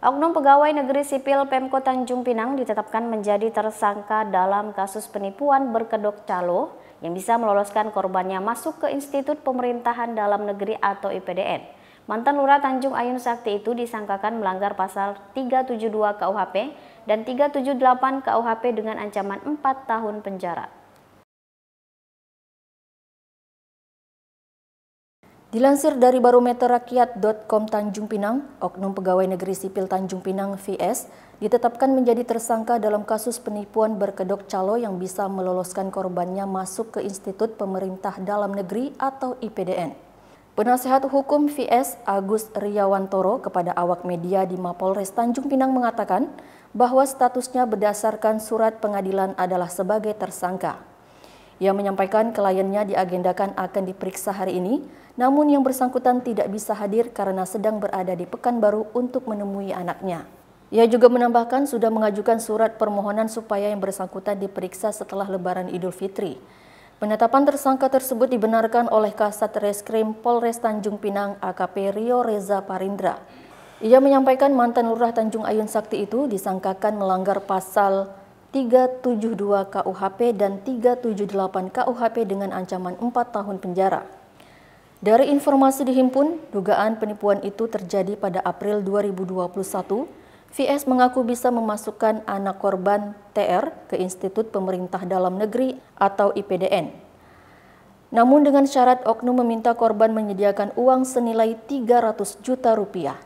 Oknum pegawai negeri sipil Pemko Tanjung Pinang ditetapkan menjadi tersangka dalam kasus penipuan berkedok calo yang bisa meloloskan korbannya masuk ke Institut Pemerintahan Dalam Negeri atau IPDN. Mantan Lurah Tanjung Ayun Sakti itu disangkakan melanggar pasal 372 KUHP dan 378 KUHP dengan ancaman 4 tahun penjara. Dilansir dari barometer rakyat.com Tanjung Pinang, Oknum Pegawai Negeri Sipil Tanjung Pinang VS ditetapkan menjadi tersangka dalam kasus penipuan berkedok calo yang bisa meloloskan korbannya masuk ke Institut Pemerintah Dalam Negeri atau IPDN. Penasehat hukum VS Agus Riawantoro kepada awak media di Mapolres Tanjung Pinang mengatakan bahwa statusnya berdasarkan surat pengadilan adalah sebagai tersangka. Ia menyampaikan kliennya diagendakan akan diperiksa hari ini namun yang bersangkutan tidak bisa hadir karena sedang berada di Pekanbaru untuk menemui anaknya. Ia juga menambahkan sudah mengajukan surat permohonan supaya yang bersangkutan diperiksa setelah lebaran Idul Fitri. Penetapan tersangka tersebut dibenarkan oleh Kasat Reskrim Polres Tanjung Pinang AKP Rio Reza Parindra. Ia menyampaikan mantan Lurah Tanjung Ayun Sakti itu disangkakan melanggar pasal 372 KUHP dan 378 KUHP dengan ancaman 4 tahun penjara. Dari informasi dihimpun, dugaan penipuan itu terjadi pada April 2021. VS mengaku bisa memasukkan anak korban TR ke Institut Pemerintah Dalam Negeri atau IPDN. Namun dengan syarat Oknum meminta korban menyediakan uang senilai 300 juta rupiah.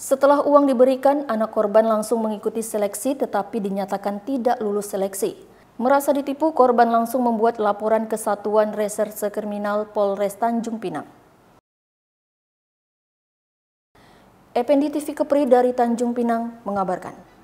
Setelah uang diberikan, anak korban langsung mengikuti seleksi tetapi dinyatakan tidak lulus seleksi. Merasa ditipu, korban langsung membuat laporan ke Satuan Reserse Kriminal Polres Tanjung Pinang. Ependi TV Kepri dari Tanjung Pinang mengabarkan.